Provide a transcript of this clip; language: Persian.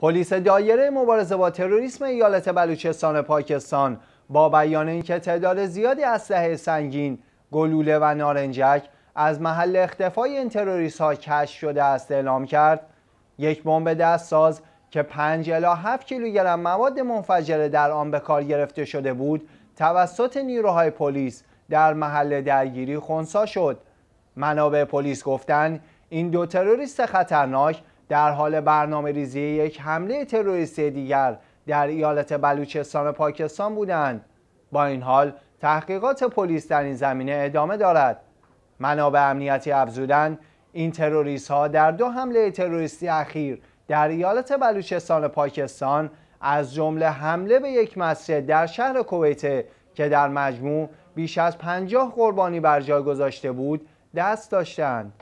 پلیس دایره مبارزه با تروریسم ایالت بلوچستان پاکستان با بیان اینکه تعداد زیادی اسلحه سنگین، گلوله و نارنجک از محل اختفای این تروریست ها کشف شده است اعلام کرد یک بمب ساز که 5 الی 7 کیلوگرم مواد منفجره در آن به کار گرفته شده بود توسط نیروهای پلیس در محل درگیری خونسا شد منابع پلیس گفتند این دو تروریست خطرناک در حال برنامه ریزی یک حمله تروریستی دیگر در ایالت بلوچستان پاکستان بودند با این حال تحقیقات پلیس در این زمینه ادامه دارد منابع امنیتی افزودند این تروریست ها در دو حمله تروریستی اخیر در ایالت بلوچستان پاکستان از جمله حمله به یک مسجد در شهر کویت که در مجموع بیش از پنجاه قربانی بر جای گذاشته بود دست داشتند